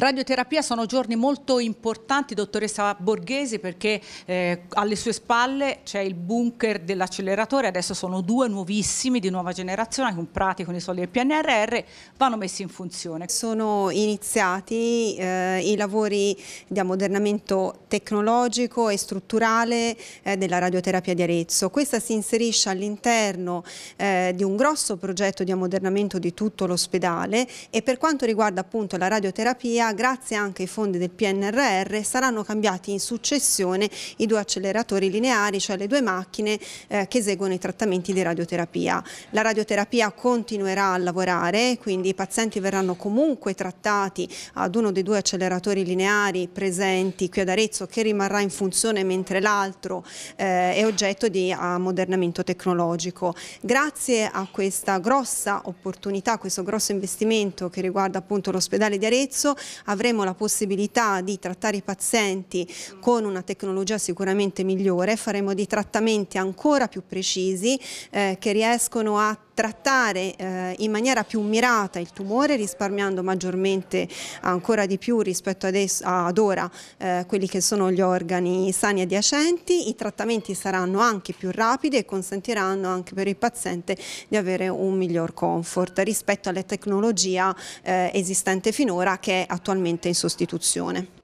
Radioterapia sono giorni molto importanti, dottoressa Borghesi, perché eh, alle sue spalle c'è il bunker dell'acceleratore, adesso sono due nuovissimi di nuova generazione, comprati con i soldi del PNRR, vanno messi in funzione. Sono iniziati eh, i lavori di ammodernamento tecnologico e strutturale eh, della radioterapia di Arezzo. Questa si inserisce all'interno eh, di un grosso progetto di ammodernamento di tutto l'ospedale e per quanto riguarda appunto la radioterapia grazie anche ai fondi del PNRR, saranno cambiati in successione i due acceleratori lineari, cioè le due macchine eh, che eseguono i trattamenti di radioterapia. La radioterapia continuerà a lavorare, quindi i pazienti verranno comunque trattati ad uno dei due acceleratori lineari presenti qui ad Arezzo che rimarrà in funzione mentre l'altro eh, è oggetto di ammodernamento tecnologico. Grazie a questa grossa opportunità, a questo grosso investimento che riguarda appunto l'ospedale di Arezzo, avremo la possibilità di trattare i pazienti con una tecnologia sicuramente migliore, faremo dei trattamenti ancora più precisi eh, che riescono a trattare eh, in maniera più mirata il tumore risparmiando maggiormente ancora di più rispetto adesso, ad ora eh, quelli che sono gli organi sani adiacenti, i trattamenti saranno anche più rapidi e consentiranno anche per il paziente di avere un miglior comfort rispetto alla tecnologia eh, esistente finora che è attualmente in sostituzione.